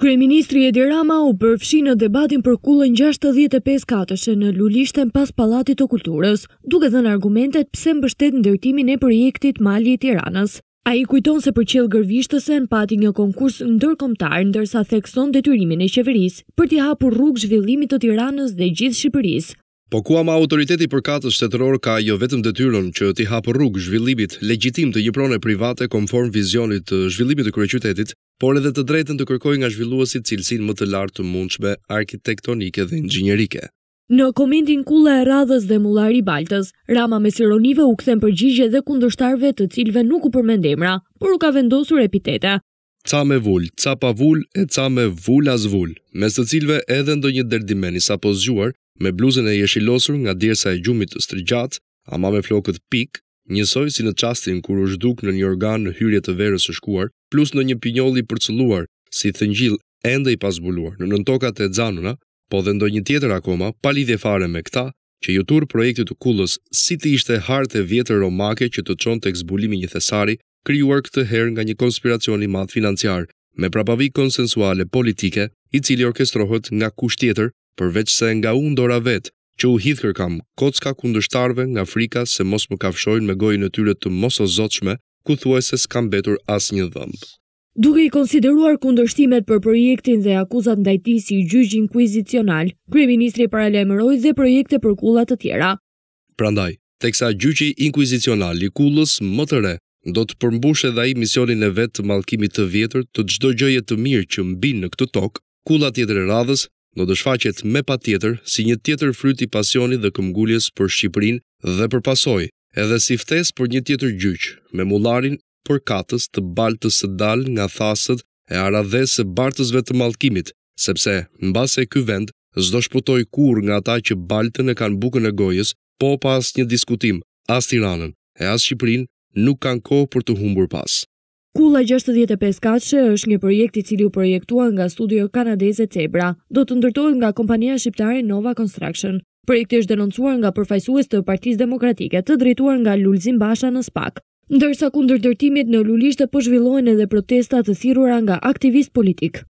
Kryeministri Edi Rama u përfshi në debatin për kullën 65 katëshe në lulishtën pas Palatit të Kulturës, duke dhe në argumentet pse mbështet në dërtimin e projektit Mali i Tiranës. A i kujton se për qëllë gërvishtëse në pati një konkurs ndërkomtar ndërsa thekson detyrimin e qeveris për t'i hapur rrug zhvillimit të Tiranës dhe gjithë Shqipërisë. Po ku ama autoriteti për katës shtetëror ka jo vetëm detyrën që t'i hapë rrugë zhvillimit legjitim të një private konform vizionit të zhvillimit të kryeqytetit, por edhe të drejtën të kërkoj nga zhvilluesit cilësin më të lartë të mundshme arkitektonike dhe inxhinierike. Në komendin kulla e radhës dhe mullari Baltës, Rama me sironive u kthen përgjigje dhe kundërshtarve të cilve nuk u përmend emra, por u ka vendosur epitete. Ca me vul, ca pa vul e ca me vul as vul, me të cilve edhe ndonjë derdimeni sapo zgjuar, me bluzën e jeshilosur nga djersa e gjumit të strigjat, ama me flokët pik, njësoj si në qastin kur u zhduk në një organ në hyrje të verës së shkuar, plus në një i përcëlluar, si thëngjil ende i pasbuluar në nëntokat e dzanuna, po dhe ndoj një tjetër akoma, pali fare me këta, që ju tur projektit të kullës si të ishte hartë e vjetër romake që të qonë të eksbulimi një thesari, kryuar këtë herë nga një konspiracioni madh financiar, me prapavi konsensuale politike, i cili orkestrohet nga kush tjetër, përveç se nga unë dora vetë, që u hithkër kam kocka kundështarve nga frika se mos më kafshojnë me gojnë e tyre të mos o zotshme ku thuaj se s'kam betur as një dhëmbë. Duke i konsideruar kundërshtimet për projektin dhe akuzat ndajti si gjyqë inkuizicional, Krye Ministri paralemëroj dhe projekte për kullat të tjera. Prandaj, teksa gjyqë inkuizicional i kullës më të re, do të përmbush edhe i misionin e vetë të malkimit të vjetër të gjdo gjëje të mirë që mbi në këtë tokë, kullat tjetër e radhës do të shfaqet me pa tjetër si një tjetër fryti pasioni dhe këmgulljes për Shqiprin dhe për pasoj, edhe si ftesë për një tjetër gjyq, me mullarin për katës të baltës së dal nga thasët e aradhesë bartësve të mallkimit, sepse mbase e ky vend s'do shputoj kurrë nga ata që baltën e kanë bukën e gojës, po pa një diskutim, as Tiranën e as Shqipërinë nuk kanë kohë për të humbur pas. Kula 65 katëshe është një projekt i cili u projektua nga studio kanadeze Tebra, do të ndërtojnë nga kompania shqiptare Nova Construction. Projekti është denoncuar nga përfaqësues të Partisë Demokratike, të drejtuar nga Lulzim Basha në Spak. Ndërsa kundër dërtimit në Lulisht të pëshvillojnë edhe protestat të thirura nga aktivist politik.